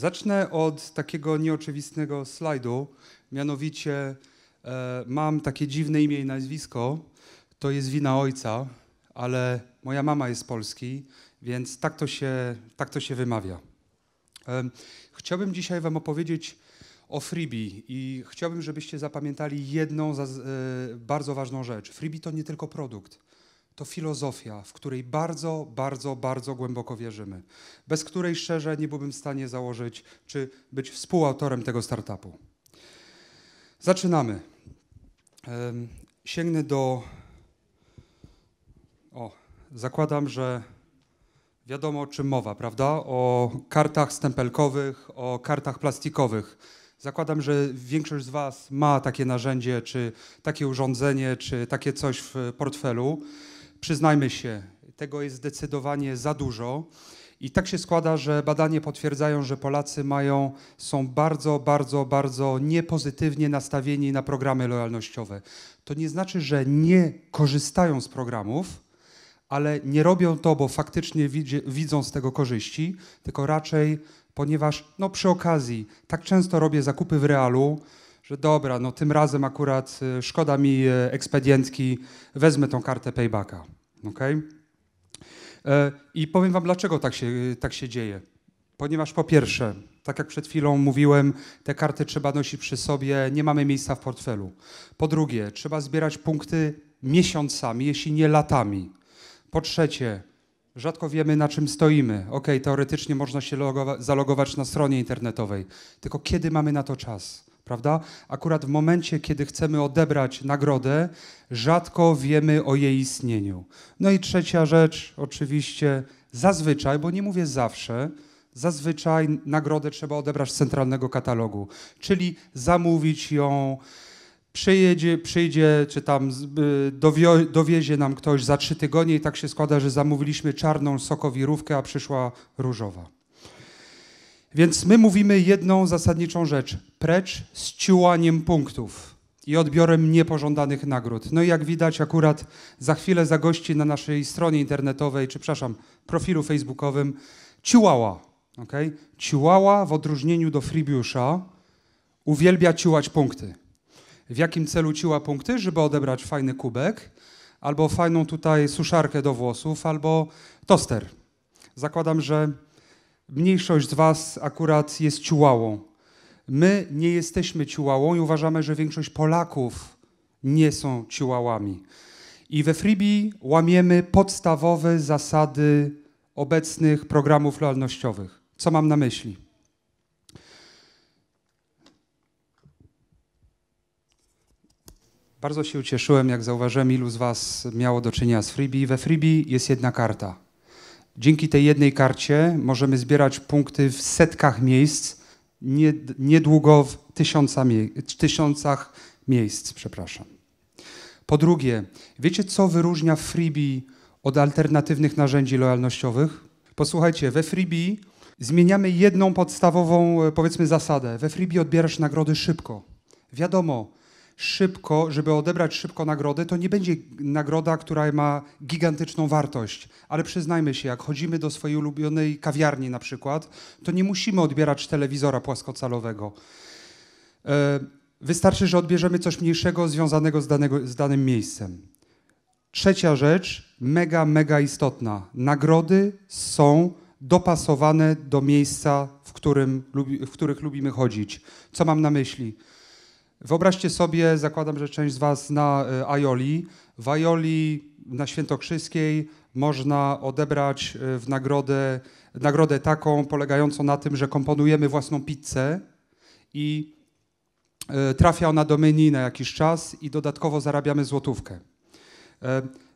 Zacznę od takiego nieoczywistego slajdu, mianowicie e, mam takie dziwne imię i nazwisko. To jest wina ojca, ale moja mama jest z Polski, więc tak to się, tak to się wymawia. E, chciałbym dzisiaj Wam opowiedzieć o freebie i chciałbym, żebyście zapamiętali jedną e, bardzo ważną rzecz. Freebie to nie tylko produkt to filozofia, w której bardzo, bardzo, bardzo głęboko wierzymy, bez której szczerze nie byłbym w stanie założyć czy być współautorem tego startupu. Zaczynamy. Sięgnę do. O, zakładam, że wiadomo o czym mowa, prawda? O kartach stempelkowych, o kartach plastikowych. Zakładam, że większość z Was ma takie narzędzie, czy takie urządzenie, czy takie coś w portfelu. Przyznajmy się, tego jest zdecydowanie za dużo. I tak się składa, że badania potwierdzają, że Polacy mają, są bardzo, bardzo, bardzo niepozytywnie nastawieni na programy lojalnościowe. To nie znaczy, że nie korzystają z programów, ale nie robią to, bo faktycznie widzi, widzą z tego korzyści, tylko raczej ponieważ no przy okazji tak często robię zakupy w realu, że dobra, no tym razem akurat y, szkoda mi y, ekspedientki, wezmę tą kartę paybacka. Okay? E, I powiem wam, dlaczego tak się, y, tak się dzieje. Ponieważ po pierwsze, tak jak przed chwilą mówiłem, te karty trzeba nosić przy sobie, nie mamy miejsca w portfelu. Po drugie, trzeba zbierać punkty miesiącami, jeśli nie latami. Po trzecie, rzadko wiemy na czym stoimy. Ok, teoretycznie można się zalogować na stronie internetowej, tylko kiedy mamy na to czas? prawda? Akurat w momencie, kiedy chcemy odebrać nagrodę, rzadko wiemy o jej istnieniu. No i trzecia rzecz, oczywiście, zazwyczaj, bo nie mówię zawsze, zazwyczaj nagrodę trzeba odebrać z centralnego katalogu, czyli zamówić ją przyjedzie, przyjdzie, czy tam y, dowio, dowiezie nam ktoś za trzy tygodnie i tak się składa, że zamówiliśmy czarną sokowirówkę, a przyszła różowa. Więc my mówimy jedną zasadniczą rzecz: precz z ciłaniem punktów i odbiorem niepożądanych nagród. No i jak widać, akurat za chwilę zagości na naszej stronie internetowej, czy przepraszam, profilu facebookowym, ciłała. Okay? Ciułała w odróżnieniu do fribiusza uwielbia ciłać punkty. W jakim celu ciła punkty? Żeby odebrać fajny kubek, albo fajną tutaj suszarkę do włosów, albo toster. Zakładam, że mniejszość z was akurat jest ciułałą. My nie jesteśmy ciułałą i uważamy, że większość Polaków nie są ciułałami. I we Freebie łamiemy podstawowe zasady obecnych programów lojalnościowych. Co mam na myśli? Bardzo się ucieszyłem, jak zauważyłem, ilu z Was miało do czynienia z Freebie. We Freebie jest jedna karta. Dzięki tej jednej karcie możemy zbierać punkty w setkach miejsc, niedługo w tysiącach miejsc. Przepraszam. Po drugie, wiecie co wyróżnia freebie od alternatywnych narzędzi lojalnościowych? Posłuchajcie, we freebie zmieniamy jedną podstawową, e, powiedzmy, zasadę. We freebie odbierasz nagrody szybko. Wiadomo, szybko, żeby odebrać szybko nagrodę, to nie będzie nagroda, która ma gigantyczną wartość. Ale przyznajmy się, jak chodzimy do swojej ulubionej kawiarni na przykład, to nie musimy odbierać telewizora płaskocalowego. E, wystarczy, że odbierzemy coś mniejszego związanego z, danego, z danym miejscem. Trzecia rzecz, mega, mega istotna. Nagrody są dopasowane do miejsca, w, którym, w których lubimy chodzić. Co mam na myśli? Wyobraźcie sobie, zakładam, że część z Was na e, Ajoli. W Ajoli na Świętokrzyskiej można odebrać e, w nagrodę, nagrodę taką polegającą na tym, że komponujemy własną pizzę i e, trafia ona do menu na jakiś czas i dodatkowo zarabiamy złotówkę.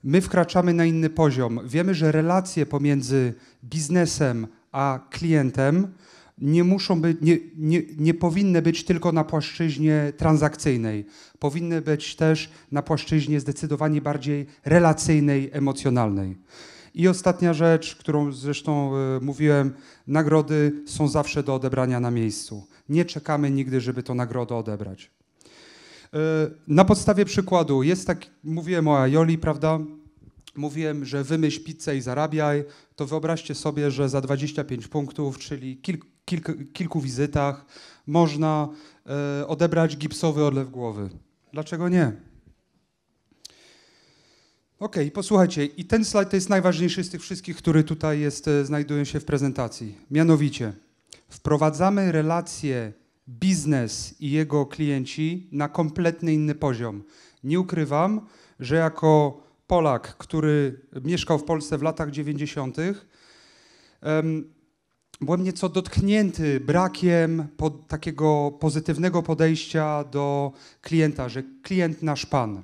My wkraczamy na inny poziom. Wiemy, że relacje pomiędzy biznesem a klientem nie muszą być, nie, nie, nie powinny być tylko na płaszczyźnie transakcyjnej. Powinny być też na płaszczyźnie zdecydowanie bardziej relacyjnej, emocjonalnej. I ostatnia rzecz, którą zresztą e, mówiłem, nagrody są zawsze do odebrania na miejscu. Nie czekamy nigdy, żeby to nagrodę odebrać. E, na podstawie przykładu, jest tak, mówiłem o Ajoli, prawda? Mówiłem, że wymyśl pizzę i zarabiaj, to wyobraźcie sobie, że za 25 punktów, czyli kilku kilku, kilku wizytach można e, odebrać gipsowy odlew głowy. Dlaczego nie? Ok, posłuchajcie, i ten slajd to jest najważniejszy z tych wszystkich, który tutaj jest, e, znajdują się w prezentacji. Mianowicie wprowadzamy relacje biznes i jego klienci na kompletnie inny poziom. Nie ukrywam, że jako Polak, który mieszkał w Polsce w latach 90., byłem nieco dotknięty brakiem takiego pozytywnego podejścia do klienta, że klient nasz Pan.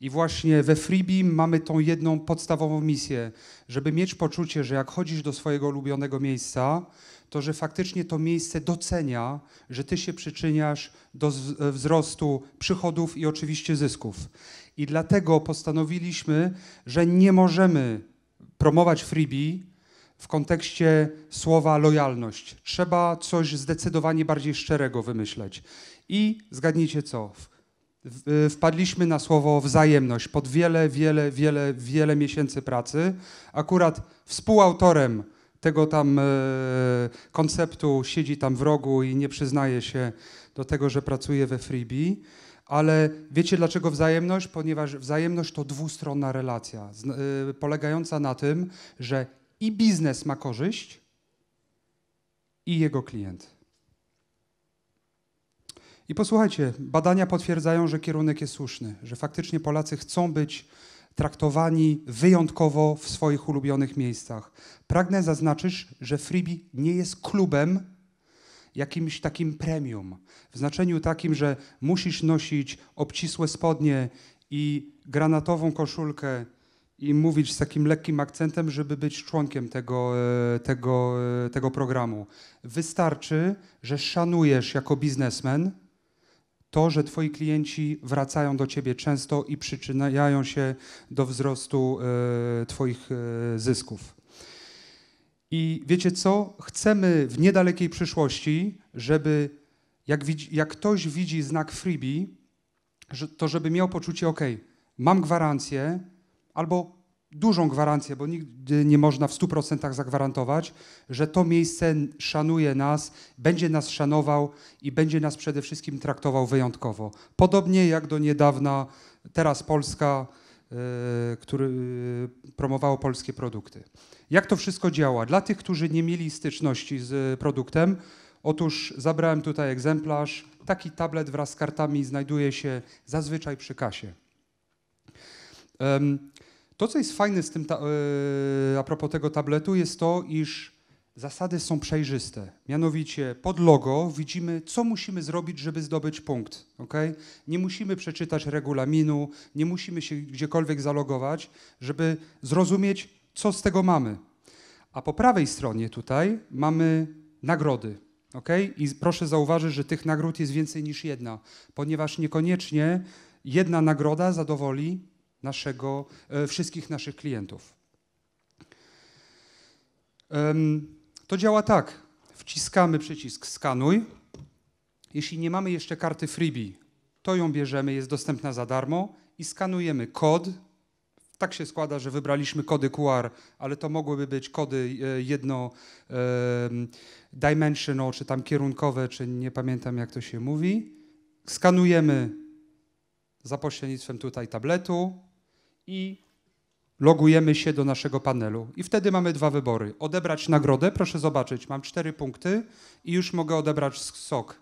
I właśnie we Freebeam mamy tą jedną podstawową misję, żeby mieć poczucie, że jak chodzisz do swojego ulubionego miejsca, to że faktycznie to miejsce docenia, że ty się przyczyniasz do wzrostu przychodów i oczywiście zysków. I dlatego postanowiliśmy, że nie możemy promować freebie w kontekście słowa lojalność. Trzeba coś zdecydowanie bardziej szczerego wymyśleć. I zgadnijcie co? Wpadliśmy na słowo wzajemność pod wiele, wiele, wiele, wiele miesięcy pracy. Akurat współautorem tego tam e, konceptu siedzi tam w rogu i nie przyznaje się do tego, że pracuje we Freebie. Ale wiecie dlaczego wzajemność? Ponieważ wzajemność to dwustronna relacja, e, polegająca na tym, że i biznes ma korzyść, i jego klient. I posłuchajcie, badania potwierdzają, że kierunek jest słuszny, że faktycznie Polacy chcą być traktowani wyjątkowo w swoich ulubionych miejscach. Pragnę zaznaczyć, że Freebie nie jest klubem, jakimś takim premium, w znaczeniu takim, że musisz nosić obcisłe spodnie i granatową koszulkę i mówić z takim lekkim akcentem, żeby być członkiem tego, e, tego, e, tego programu. Wystarczy, że szanujesz jako biznesmen to, że twoi klienci wracają do ciebie często i przyczyniają się do wzrostu e, twoich zysków. I wiecie co? Chcemy w niedalekiej przyszłości, żeby jak, widzi, jak ktoś widzi znak freebie, to żeby miał poczucie, ok, mam gwarancję, albo dużą gwarancję, bo nigdy nie można w 100% zagwarantować, że to miejsce szanuje nas, będzie nas szanował i będzie nas przede wszystkim traktował wyjątkowo. Podobnie jak do niedawna teraz Polska, yy, który e, promowało polskie produkty. Jak to wszystko działa? Dla tych, którzy nie mieli styczności z e, produktem, otóż zabrałem tutaj egzemplarz. Taki tablet wraz z kartami znajduje się zazwyczaj przy kasie. To, co jest fajne z tym, e, a propos tego tabletu, jest to, iż zasady są przejrzyste. Mianowicie pod logo widzimy, co musimy zrobić, żeby zdobyć punkt. Okay? Nie musimy przeczytać regulaminu, nie musimy się gdziekolwiek zalogować, żeby zrozumieć, co z tego mamy. A po prawej stronie tutaj mamy nagrody. Okay? I proszę zauważyć, że tych nagród jest więcej niż jedna, ponieważ niekoniecznie jedna nagroda zadowoli naszego, e, wszystkich naszych klientów. To działa tak. Wciskamy przycisk skanuj. Jeśli nie mamy jeszcze karty Freebie, to ją bierzemy, jest dostępna za darmo i skanujemy kod. Tak się składa, że wybraliśmy kody QR, ale to mogłyby być kody e, jedno dimensional, czy tam kierunkowe, czy nie pamiętam jak to się mówi. Skanujemy za pośrednictwem tutaj tabletu, i logujemy się do naszego panelu. I wtedy mamy dwa wybory. Odebrać nagrodę, proszę zobaczyć, mam cztery punkty i już mogę odebrać sok.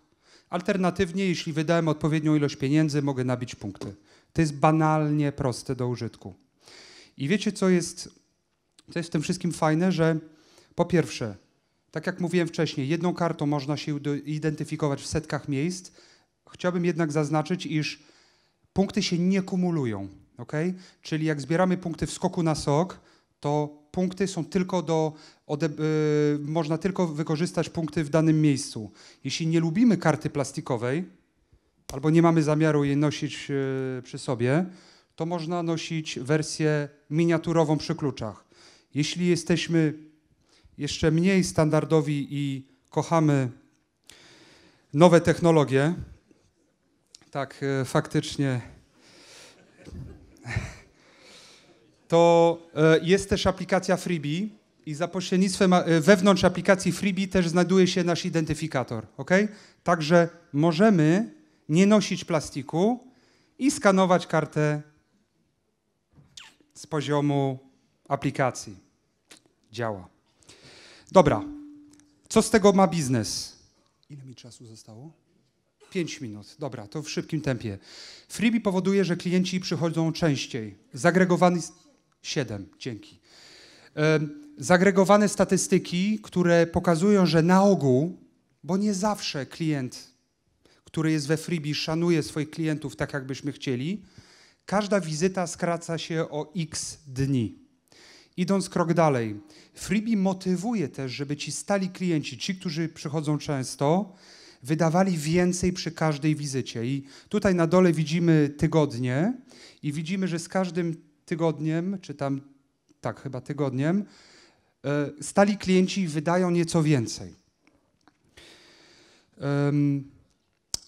Alternatywnie, jeśli wydałem odpowiednią ilość pieniędzy, mogę nabić punkty. To jest banalnie proste do użytku. I wiecie, co jest, co jest w tym wszystkim fajne, że po pierwsze, tak jak mówiłem wcześniej, jedną kartą można się identyfikować w setkach miejsc. Chciałbym jednak zaznaczyć, iż punkty się nie kumulują. Okay? Czyli jak zbieramy punkty w skoku na sok, to punkty są tylko do, ode, y, można tylko wykorzystać punkty w danym miejscu. Jeśli nie lubimy karty plastikowej, albo nie mamy zamiaru jej nosić y, przy sobie, to można nosić wersję miniaturową przy kluczach. Jeśli jesteśmy jeszcze mniej standardowi i kochamy nowe technologie, tak y, faktycznie to e, jest też aplikacja Freebie i za pośrednictwem e, wewnątrz aplikacji Freebie też znajduje się nasz identyfikator, ok? Także możemy nie nosić plastiku i skanować kartę z poziomu aplikacji. Działa. Dobra. Co z tego ma biznes? Ile mi czasu zostało? 5 minut. Dobra, to w szybkim tempie. Freebie powoduje, że klienci przychodzą częściej. Zagregowany 7, dzięki. Zagregowane statystyki, które pokazują, że na ogół, bo nie zawsze klient, który jest we freebie, szanuje swoich klientów tak, jakbyśmy chcieli, każda wizyta skraca się o x dni. Idąc krok dalej, freebie motywuje też, żeby ci stali klienci, ci, którzy przychodzą często, wydawali więcej przy każdej wizycie. I tutaj na dole widzimy tygodnie i widzimy, że z każdym tygodniem, czy tam, tak, chyba tygodniem, e, stali klienci wydają nieco więcej.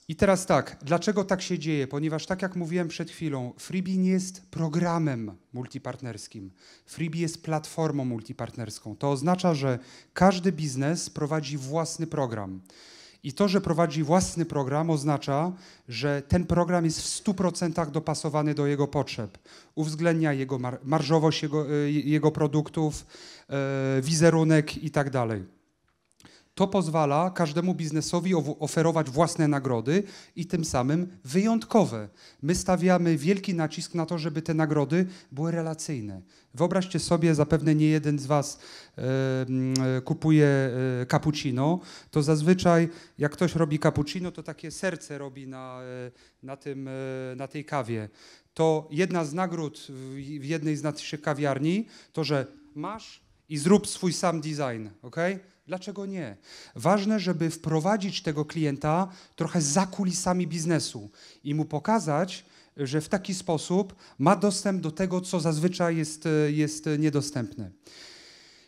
I teraz tak, dlaczego tak się dzieje? Ponieważ tak jak mówiłem przed chwilą, Freebie nie jest programem multipartnerskim. Freebie jest platformą multipartnerską. To oznacza, że każdy biznes prowadzi własny program. I to, że prowadzi własny program, oznacza, że ten program jest w 100% dopasowany do jego potrzeb. Uwzględnia jego marżowość jego, y, jego produktów, y, wizerunek itd. Tak to pozwala każdemu biznesowi oferować własne nagrody i tym samym wyjątkowe. My stawiamy wielki nacisk na to, żeby te nagrody były relacyjne. Wyobraźcie sobie, zapewne nie jeden z Was e, kupuje y, cappuccino, to zazwyczaj jak ktoś robi cappuccino, to takie serce robi na, e, na, tym, na tej kawie. To jedna z nagród w jednej z naszych kawiarni to, że masz i zrób swój sam design, ok? Dlaczego nie? Ważne, żeby wprowadzić tego klienta trochę za kulisami biznesu i mu pokazać, że w taki sposób ma dostęp do tego, co zazwyczaj jest, jest niedostępne.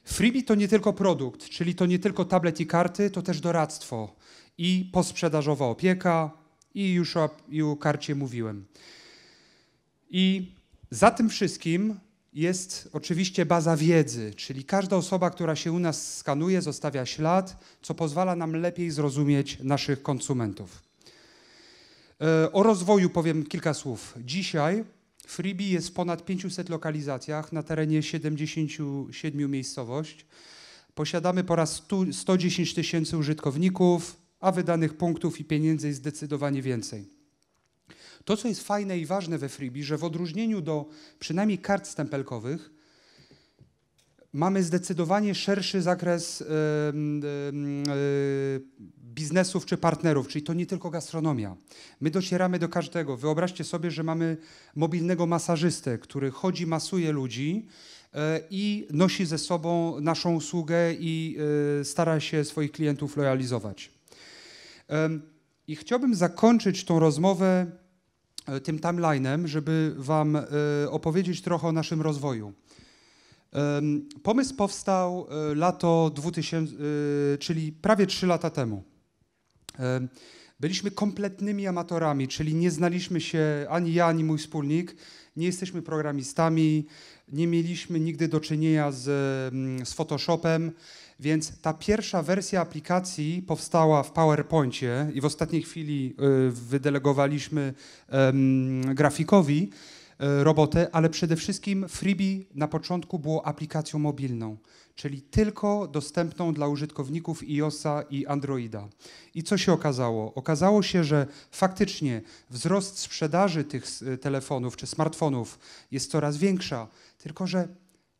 Freebie to nie tylko produkt, czyli to nie tylko tablet i karty, to też doradztwo i posprzedażowa opieka i już o, i o karcie mówiłem. I za tym wszystkim jest oczywiście baza wiedzy, czyli każda osoba, która się u nas skanuje, zostawia ślad, co pozwala nam lepiej zrozumieć naszych konsumentów. E, o rozwoju powiem kilka słów. Dzisiaj Freebie jest w ponad 500 lokalizacjach na terenie 77 miejscowości. Posiadamy po raz 110 tysięcy użytkowników, a wydanych punktów i pieniędzy jest zdecydowanie więcej. To, co jest fajne i ważne we Freebie, że w odróżnieniu do przynajmniej kart stempelkowych, mamy zdecydowanie szerszy zakres yy, yy, biznesów czy partnerów, czyli to nie tylko gastronomia. My docieramy do każdego. Wyobraźcie sobie, że mamy mobilnego masażystę, który chodzi, masuje ludzi e, i nosi ze sobą naszą usługę i e, stara się swoich klientów lojalizować. I chciałbym zakończyć tą rozmowę E, tym timeline'em, żeby Wam e, opowiedzieć trochę o naszym rozwoju. Pomysł powstał e, lato 2000, czyli prawie 3 lata temu. Byliśmy kompletnymi amatorami, czyli nie znaliśmy się ani ja, ani mój wspólnik. Nie jesteśmy programistami, nie mieliśmy nigdy do czynienia z, z Photoshopem. Więc ta pierwsza wersja aplikacji powstała w PowerPoincie i w ostatniej chwili y, wydelegowaliśmy grafikowi y, robotę, ale przede wszystkim Freebie na początku było aplikacją mobilną, czyli tylko dostępną dla użytkowników iOSa a i Androida. I co się okazało? Okazało się, że faktycznie wzrost sprzedaży tych telefonów czy smartfonów jest coraz większa, tylko że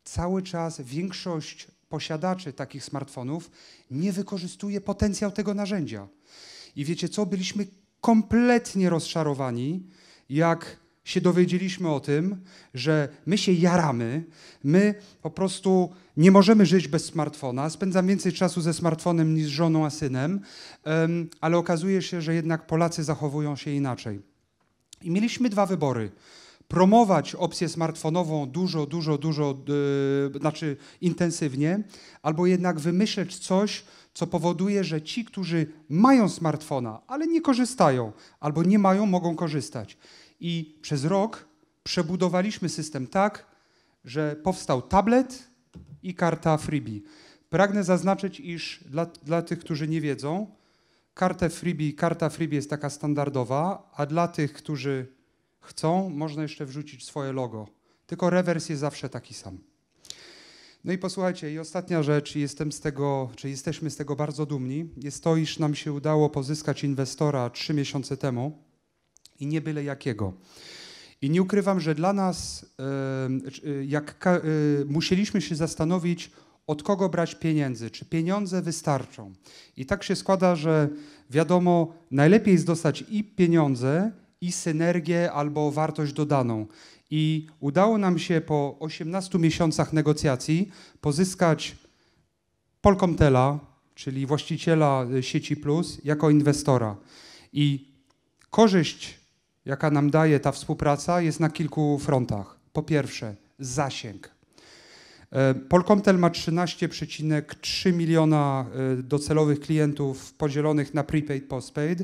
cały czas większość posiadaczy takich smartfonów nie wykorzystuje potencjał tego narzędzia. I wiecie co? Byliśmy kompletnie rozczarowani, jak się dowiedzieliśmy o tym, że my się jaramy, my po prostu nie możemy żyć bez smartfona, spędzam więcej czasu ze smartfonem niż z żoną a synem, um, ale okazuje się, że jednak Polacy zachowują się inaczej. I mieliśmy dwa wybory promować opcję smartfonową dużo, dużo, dużo, yy, znaczy intensywnie, albo jednak wymyśleć coś, co powoduje, że ci, którzy mają smartfona, ale nie korzystają, albo nie mają, mogą korzystać. I przez rok przebudowaliśmy system tak, że powstał tablet i karta freebie. Pragnę zaznaczyć, iż dla, dla tych, którzy nie wiedzą, kartę freebie, karta freebie jest taka standardowa, a dla tych, którzy chcą, można jeszcze wrzucić swoje logo. Tylko rewers jest zawsze taki sam. No i posłuchajcie, i ostatnia rzecz, jestem z tego, czy jesteśmy z tego bardzo dumni, jest to, iż nam się udało pozyskać inwestora trzy miesiące temu i nie byle jakiego. I nie ukrywam, że dla nas, e, jak e, musieliśmy się zastanowić, od kogo brać pieniędzy, czy pieniądze wystarczą. I tak się składa, że wiadomo, najlepiej jest dostać i pieniądze, i synergię albo wartość dodaną. I udało nam się po 18 miesiącach negocjacji pozyskać Polkomtela, czyli właściciela y, sieci Plus, jako inwestora. I korzyść, jaka nam daje ta współpraca, jest na kilku frontach. Po pierwsze, zasięg E, Polkomtel ma 13,3 miliona e, docelowych klientów podzielonych na prepaid, postpaid.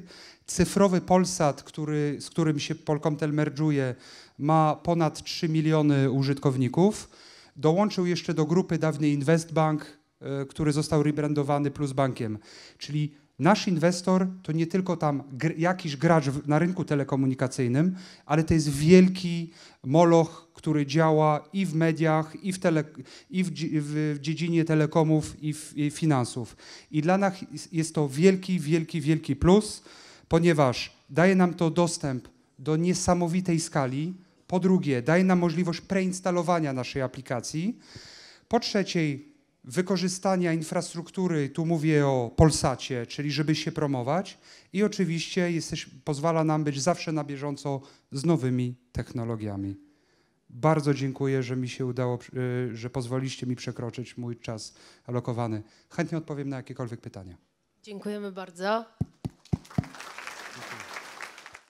Cyfrowy Polsat, który, z którym się Polkomtel merdżuje, ma ponad 3 miliony użytkowników. Dołączył jeszcze do grupy dawny Investbank, e, który został rebrandowany Plusbankiem. Czyli Nasz inwestor to nie tylko tam jakiś gracz na rynku telekomunikacyjnym, ale to jest wielki moloch, który działa i w mediach, i w, tele, i w, w dziedzinie telekomów, i, w, i finansów. I dla nas jest to wielki, wielki, wielki plus, ponieważ daje nam to dostęp do niesamowitej skali. Po drugie, daje nam możliwość preinstalowania naszej aplikacji. Po trzeciej wykorzystania infrastruktury, tu mówię o Polsacie, czyli żeby się promować i oczywiście jesteś, pozwala nam być zawsze na bieżąco z nowymi technologiami. Bardzo dziękuję, że mi się udało, e, że pozwoliliście mi przekroczyć mój czas alokowany. Chętnie odpowiem na jakiekolwiek pytania. Dziękujemy bardzo.